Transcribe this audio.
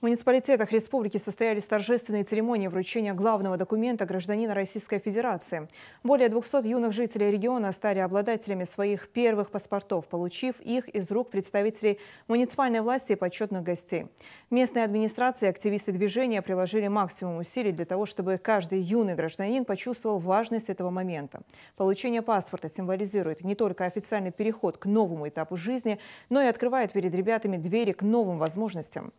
В муниципалитетах республики состоялись торжественные церемонии вручения главного документа гражданина Российской Федерации. Более 200 юных жителей региона стали обладателями своих первых паспортов, получив их из рук представителей муниципальной власти и почетных гостей. Местные администрации и активисты движения приложили максимум усилий для того, чтобы каждый юный гражданин почувствовал важность этого момента. Получение паспорта символизирует не только официальный переход к новому этапу жизни, но и открывает перед ребятами двери к новым возможностям.